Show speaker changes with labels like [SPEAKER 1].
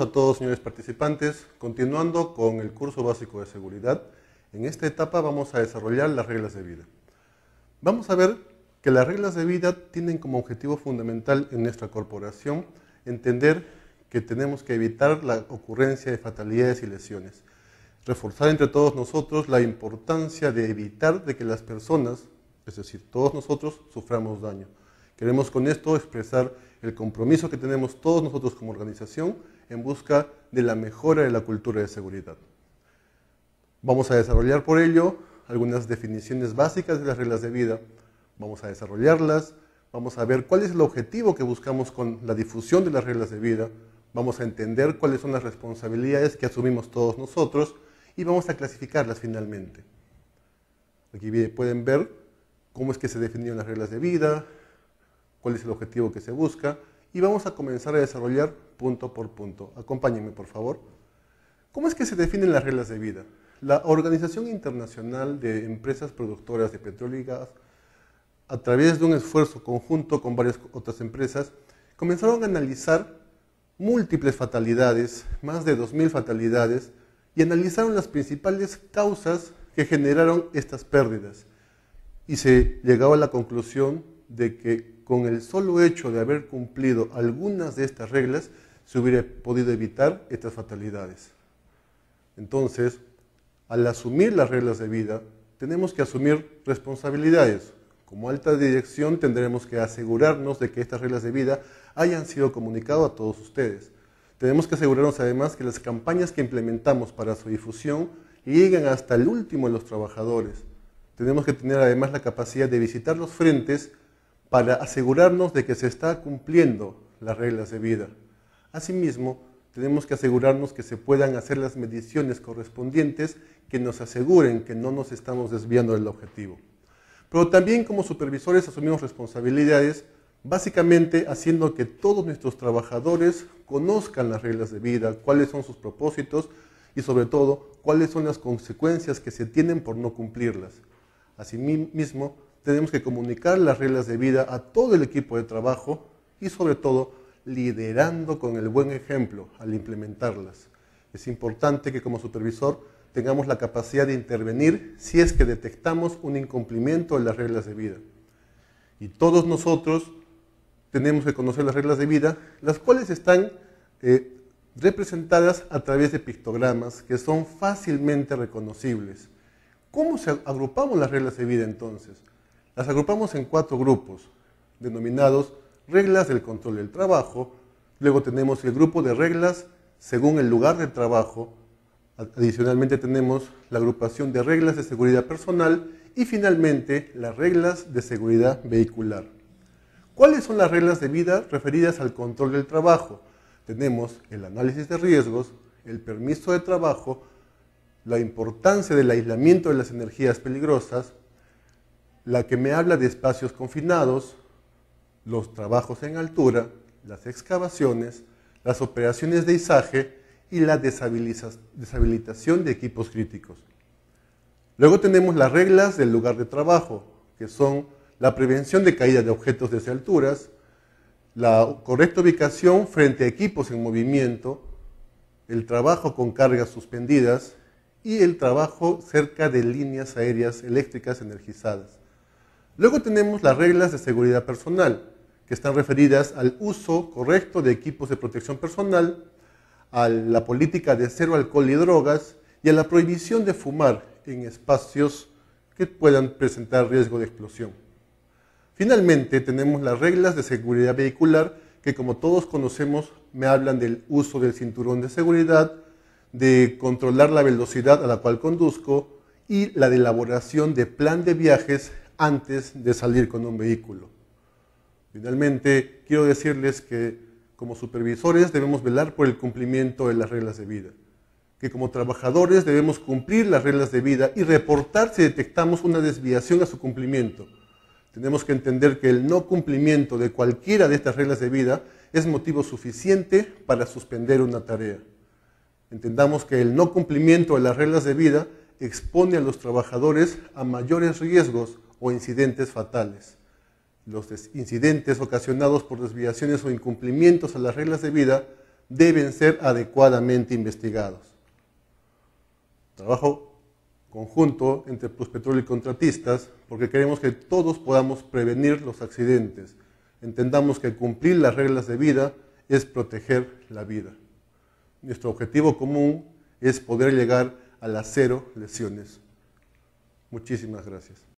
[SPEAKER 1] a todos, señores participantes. Continuando con el curso básico de seguridad, en esta etapa vamos a desarrollar las reglas de vida. Vamos a ver que las reglas de vida tienen como objetivo fundamental en nuestra corporación entender que tenemos que evitar la ocurrencia de fatalidades y lesiones. Reforzar entre todos nosotros la importancia de evitar de que las personas, es decir, todos nosotros, suframos daño. Queremos con esto expresar el compromiso que tenemos todos nosotros como organización en busca de la mejora de la cultura de seguridad. Vamos a desarrollar por ello algunas definiciones básicas de las reglas de vida, vamos a desarrollarlas, vamos a ver cuál es el objetivo que buscamos con la difusión de las reglas de vida, vamos a entender cuáles son las responsabilidades que asumimos todos nosotros y vamos a clasificarlas finalmente. Aquí pueden ver cómo es que se definieron las reglas de vida, cuál es el objetivo que se busca y vamos a comenzar a desarrollar punto por punto. Acompáñenme, por favor. ¿Cómo es que se definen las reglas de vida? La Organización Internacional de Empresas Productoras de Petróleo y Gas, a través de un esfuerzo conjunto con varias otras empresas, comenzaron a analizar múltiples fatalidades, más de 2.000 fatalidades, y analizaron las principales causas que generaron estas pérdidas. Y se llegaba a la conclusión de que con el solo hecho de haber cumplido algunas de estas reglas se hubiera podido evitar estas fatalidades. Entonces, al asumir las reglas de vida, tenemos que asumir responsabilidades. Como alta dirección tendremos que asegurarnos de que estas reglas de vida hayan sido comunicadas a todos ustedes. Tenemos que asegurarnos además que las campañas que implementamos para su difusión lleguen hasta el último de los trabajadores. Tenemos que tener además la capacidad de visitar los frentes para asegurarnos de que se está cumpliendo las reglas de vida. Asimismo, tenemos que asegurarnos que se puedan hacer las mediciones correspondientes que nos aseguren que no nos estamos desviando del objetivo. Pero también como supervisores asumimos responsabilidades básicamente haciendo que todos nuestros trabajadores conozcan las reglas de vida, cuáles son sus propósitos y sobre todo cuáles son las consecuencias que se tienen por no cumplirlas. Asimismo, tenemos que comunicar las reglas de vida a todo el equipo de trabajo y sobre todo liderando con el buen ejemplo al implementarlas. Es importante que como supervisor tengamos la capacidad de intervenir si es que detectamos un incumplimiento de las reglas de vida. Y todos nosotros tenemos que conocer las reglas de vida, las cuales están eh, representadas a través de pictogramas que son fácilmente reconocibles. ¿Cómo se agrupamos las reglas de vida entonces? las agrupamos en cuatro grupos, denominados reglas del control del trabajo, luego tenemos el grupo de reglas según el lugar de trabajo, adicionalmente tenemos la agrupación de reglas de seguridad personal y finalmente las reglas de seguridad vehicular. ¿Cuáles son las reglas de vida referidas al control del trabajo? Tenemos el análisis de riesgos, el permiso de trabajo, la importancia del aislamiento de las energías peligrosas, la que me habla de espacios confinados, los trabajos en altura, las excavaciones, las operaciones de izaje y la deshabilitación de equipos críticos. Luego tenemos las reglas del lugar de trabajo, que son la prevención de caída de objetos desde alturas, la correcta ubicación frente a equipos en movimiento, el trabajo con cargas suspendidas y el trabajo cerca de líneas aéreas eléctricas energizadas. Luego tenemos las reglas de seguridad personal, que están referidas al uso correcto de equipos de protección personal, a la política de cero alcohol y drogas y a la prohibición de fumar en espacios que puedan presentar riesgo de explosión. Finalmente, tenemos las reglas de seguridad vehicular que como todos conocemos me hablan del uso del cinturón de seguridad, de controlar la velocidad a la cual conduzco y la de elaboración de plan de viajes antes de salir con un vehículo. Finalmente, quiero decirles que como supervisores debemos velar por el cumplimiento de las reglas de vida, que como trabajadores debemos cumplir las reglas de vida y reportar si detectamos una desviación a su cumplimiento. Tenemos que entender que el no cumplimiento de cualquiera de estas reglas de vida es motivo suficiente para suspender una tarea. Entendamos que el no cumplimiento de las reglas de vida expone a los trabajadores a mayores riesgos o incidentes fatales. Los incidentes ocasionados por desviaciones o incumplimientos a las reglas de vida deben ser adecuadamente investigados. Trabajo conjunto entre Pluspetrol y contratistas porque queremos que todos podamos prevenir los accidentes. Entendamos que cumplir las reglas de vida es proteger la vida. Nuestro objetivo común es poder llegar a las cero lesiones. Muchísimas gracias.